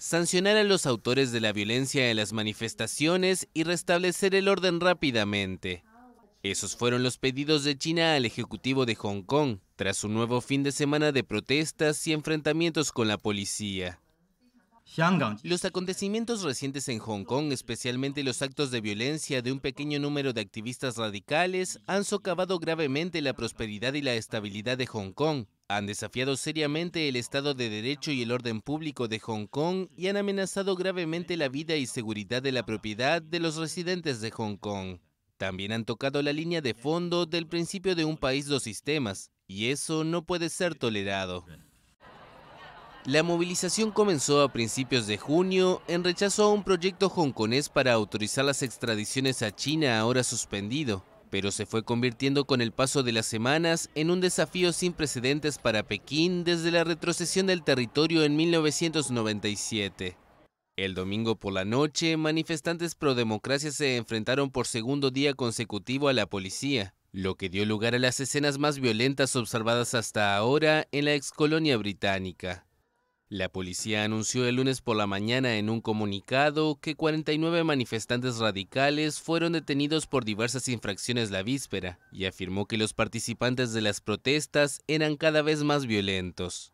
sancionar a los autores de la violencia en las manifestaciones y restablecer el orden rápidamente. Esos fueron los pedidos de China al Ejecutivo de Hong Kong, tras un nuevo fin de semana de protestas y enfrentamientos con la policía. Los acontecimientos recientes en Hong Kong, especialmente los actos de violencia de un pequeño número de activistas radicales, han socavado gravemente la prosperidad y la estabilidad de Hong Kong, han desafiado seriamente el Estado de Derecho y el orden público de Hong Kong y han amenazado gravemente la vida y seguridad de la propiedad de los residentes de Hong Kong. También han tocado la línea de fondo del principio de un país dos sistemas, y eso no puede ser tolerado. La movilización comenzó a principios de junio en rechazo a un proyecto hongkonés para autorizar las extradiciones a China ahora suspendido, pero se fue convirtiendo con el paso de las semanas en un desafío sin precedentes para Pekín desde la retrocesión del territorio en 1997. El domingo por la noche, manifestantes pro-democracia se enfrentaron por segundo día consecutivo a la policía, lo que dio lugar a las escenas más violentas observadas hasta ahora en la excolonia británica. La policía anunció el lunes por la mañana en un comunicado que 49 manifestantes radicales fueron detenidos por diversas infracciones la víspera y afirmó que los participantes de las protestas eran cada vez más violentos.